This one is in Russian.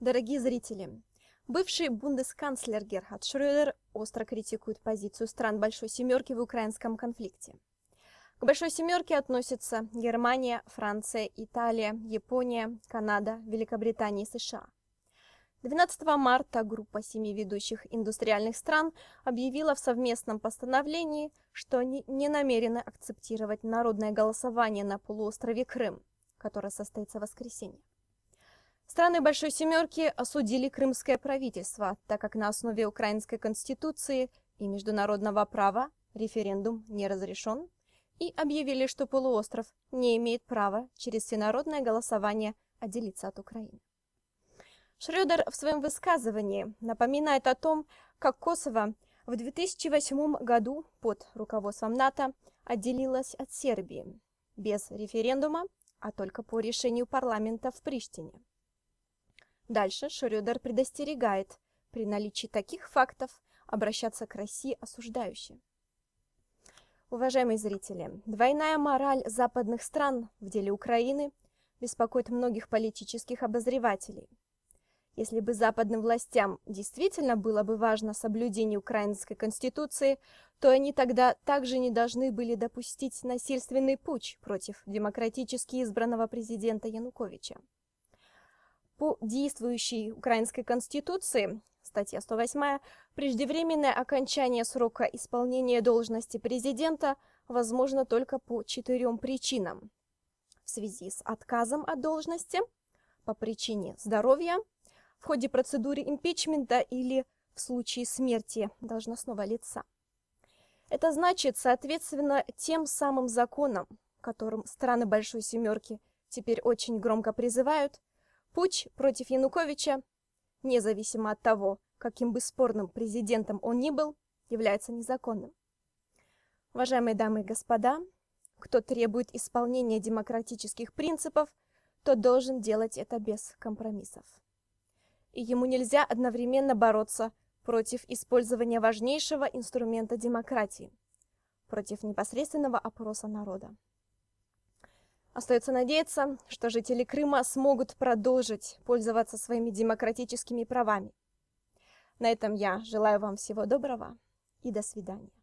Дорогие зрители, бывший бундесканцлер Герхард Шрёдер остро критикует позицию стран Большой Семерки в украинском конфликте. К Большой Семерке относятся Германия, Франция, Италия, Япония, Канада, Великобритания и США. 12 марта группа семи ведущих индустриальных стран объявила в совместном постановлении, что они не намерены акцептировать народное голосование на полуострове Крым, которое состоится в воскресенье. Страны Большой Семерки осудили крымское правительство, так как на основе Украинской Конституции и международного права референдум не разрешен, и объявили, что полуостров не имеет права через всенародное голосование отделиться от Украины. Шредер в своем высказывании напоминает о том, как Косово в 2008 году под руководством НАТО отделилось от Сербии без референдума, а только по решению парламента в Приштине. Дальше Шрёдер предостерегает при наличии таких фактов обращаться к России осуждающе. Уважаемые зрители, двойная мораль западных стран в деле Украины беспокоит многих политических обозревателей. Если бы западным властям действительно было бы важно соблюдение украинской конституции, то они тогда также не должны были допустить насильственный путь против демократически избранного президента Януковича. По действующей украинской конституции, статья 108, преждевременное окончание срока исполнения должности президента возможно только по четырем причинам. В связи с отказом от должности, по причине здоровья, в ходе процедуры импичмента или в случае смерти должностного лица. Это значит, соответственно, тем самым законам, которым страны Большой Семерки теперь очень громко призывают, Путь против Януковича, независимо от того, каким бы спорным президентом он ни был, является незаконным. Уважаемые дамы и господа, кто требует исполнения демократических принципов, тот должен делать это без компромиссов. И ему нельзя одновременно бороться против использования важнейшего инструмента демократии, против непосредственного опроса народа. Остается надеяться, что жители Крыма смогут продолжить пользоваться своими демократическими правами. На этом я желаю вам всего доброго и до свидания.